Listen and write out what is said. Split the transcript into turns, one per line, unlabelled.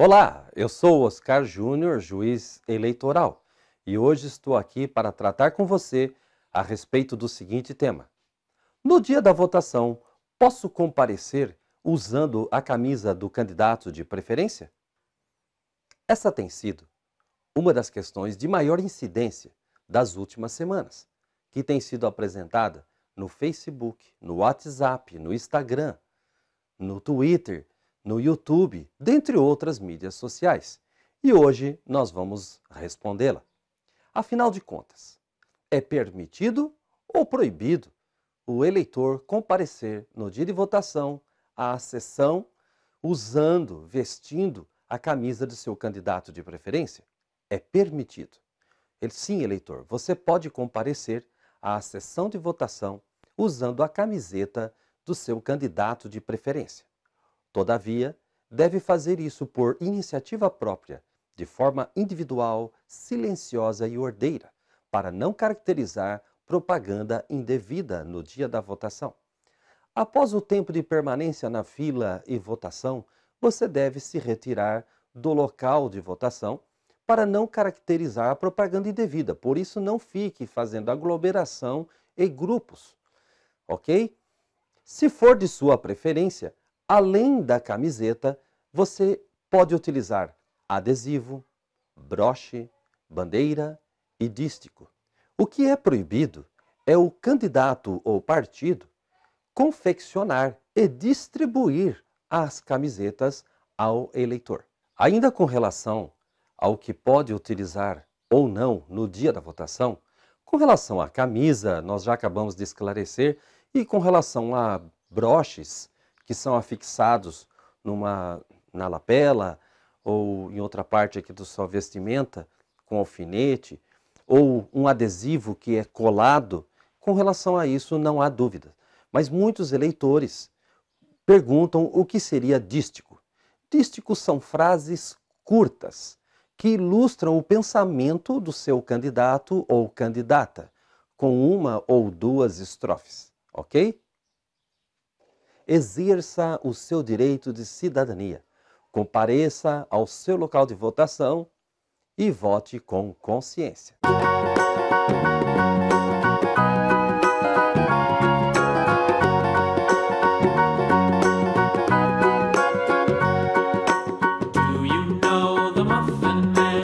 Olá, eu sou Oscar Júnior, juiz eleitoral, e hoje estou aqui para tratar com você a respeito do seguinte tema. No dia da votação, posso comparecer usando a camisa do candidato de preferência? Essa tem sido uma das questões de maior incidência das últimas semanas, que tem sido apresentada no Facebook, no WhatsApp, no Instagram, no Twitter no YouTube, dentre outras mídias sociais. E hoje nós vamos respondê-la. Afinal de contas, é permitido ou proibido o eleitor comparecer no dia de votação à sessão usando, vestindo a camisa do seu candidato de preferência? É permitido. Ele, sim, eleitor, você pode comparecer à sessão de votação usando a camiseta do seu candidato de preferência. Todavia, deve fazer isso por iniciativa própria, de forma individual, silenciosa e ordeira, para não caracterizar propaganda indevida no dia da votação. Após o tempo de permanência na fila e votação, você deve se retirar do local de votação para não caracterizar a propaganda indevida. Por isso, não fique fazendo aglomeração e grupos, ok? Se for de sua preferência, Além da camiseta, você pode utilizar adesivo, broche, bandeira e dístico. O que é proibido é o candidato ou partido confeccionar e distribuir as camisetas ao eleitor. Ainda com relação ao que pode utilizar ou não no dia da votação, com relação à camisa, nós já acabamos de esclarecer, e com relação a broches, que são afixados numa, na lapela ou em outra parte aqui do sua vestimenta com alfinete ou um adesivo que é colado, com relação a isso não há dúvida. Mas muitos eleitores perguntam o que seria dístico. Dísticos são frases curtas que ilustram o pensamento do seu candidato ou candidata, com uma ou duas estrofes, ok? exerça o seu direito de cidadania, compareça ao seu local de votação e vote com consciência. Música